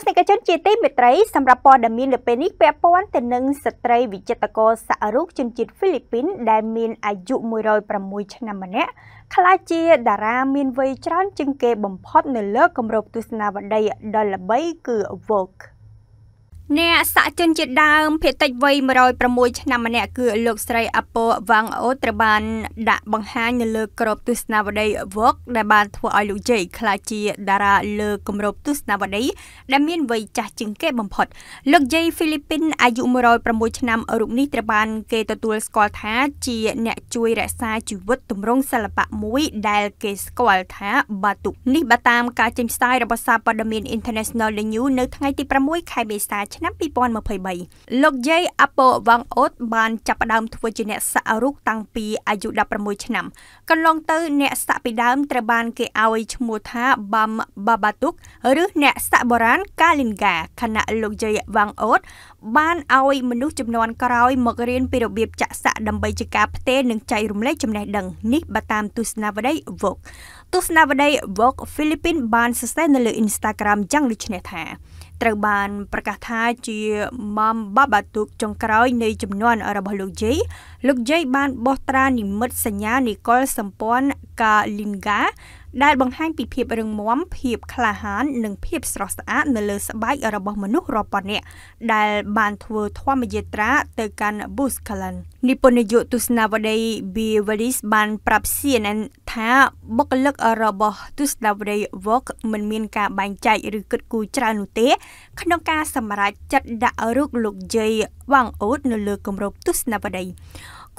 ស្សនិកជនជាទីមេត្រីសម្រាប់ព័ត៌មានលើពេលនេះពាក់ព័ន្ធទៅនឹងស្ត្រីវិចិត្រករសាក់រូបជនជាតិហ្វីលីពីន ដែលមានអាយុ106ឆ្នាំម្នាក់ក្លាយជា តារាមានវ័យច្រើនជាងគេបំផុតនៅលើគម្របទស្សនាវដ្តីដ៏ល្បីគឺ Vogue អ្នកសាក់ជនជាដើមភេតិចវ័យ106ឆ្នាំម្នាក់គឺលោកស្រីអពរវ៉ាងអូត្រូវបាន ដាក់បង្ហាញនៅលើក្របទស្សនាវដ្តី Vogue ដែលបានធ្វើឲ្យលោកជ័យក្លាយជាតារាលើគម្របទស្សនាវដ្តីដែលមានវ័យចាស់ជាងគេ បំផុតលោកជ័យហ្វីលីពីនអាយុ106ឆ្នាំរូបនេះត្រូវបានគេទទួលស្គាល់ថាជាអ្នកជួយរក្សាជីវិតទម្រង់សិល្បៈមួយ ដែលគេស្គាល់ថាបាតុនេះបើតាមការចេញផ្សាយរបស់សារព័ត៌មាន International News នៅថ្ងៃទី6ខែមេសាឆ្នាំ2023លោកយាយអាប៉ូវ៉ាងអូតបានចាប់ផ្ដើមធ្វើជាអ្នកសាក់រូបតាំងពីអាយុ16ឆ្នាំ កន្លងទៅអ្នកសាក់ពីដើមត្រូវបាន គេឲ្យឈ្មោះថាបាំបាបាទុកឬអ្នកសាក់បុរាណកាលីនហ្កាខណៈលោកយាយវ៉ាងអូតបានឲ្យមនុស្សចំនួនក្រោយមករៀនពីរបៀបចាក់សាក់ដើម្បីជាការផ្ទេរនិងចែករំលែកចំណេះដឹងនេះបើតាមទស្សនាវដ្តី Vogue ទស្សនាវដ្តី Vogue Philippines បានសរសេរនៅលើ Instagram យ៉ាងដូចនេះថាត្រូវបានប្រកាសថាជាម៉មបាបាទុកចុងក្រោយនៃចំនួនរបស់លោកជ័យលោកជ័យបានបោះត្រានិមិត្តសញ្ញានីកុលសម្ព័ន្ធកាលីមហ្គាដែលបង្ហាញពីភាពរឹងមាំភាពក្លាហាននិងភាពស្រស់ស្អាតនៅលើស្បែករបស់មនុស្សរាប់ពាន់នាក់ដែលបានធ្វើធម្មយាត្រា ទៅកាន់ Buskalan និពន្ធនាយកទស្សនាវដ្តី Beverlis បានប្រាប់ CNN ថាបុគ្គលិករបស់ទស្សនាវដ្តី Vogue មិនមានការបែងចែកឬគិតគូរច្រើននោះទេ ក្នុងការសម្រេចចិត្តដាក់រូបលោកជ័យវ៉ាងអូតនៅលើគម្រប ទស្សនវដ្តី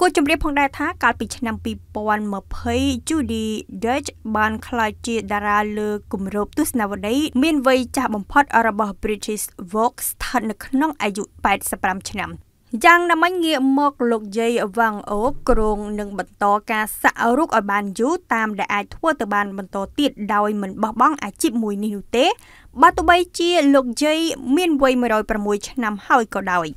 គូជំរាប ផងដែរថាកាលពីឆ្នាំ2020 Judy Dutch បានក្លាយជាតារាលើគម្របទស្សនវដ្តីមានវ័យចាស់បំផុតរបស់ British Vogue ស្ថិតនៅក្នុងអាយុ85ឆ្នាំយ៉ាងណាមិញងាកមក លោកយាយវ៉ាងអូបគ្រងនឹងបន្តការសាក់រូបឲ្យបានយូរតាមដែលអាចធ្វើទៅបានបន្តទៀតដោយមិនបោះបង់អាជីពមួយនេះនោះទេបើទោះបីជា លោកយាយមានវ័យ106ឆ្នាំហើយក៏ដោយ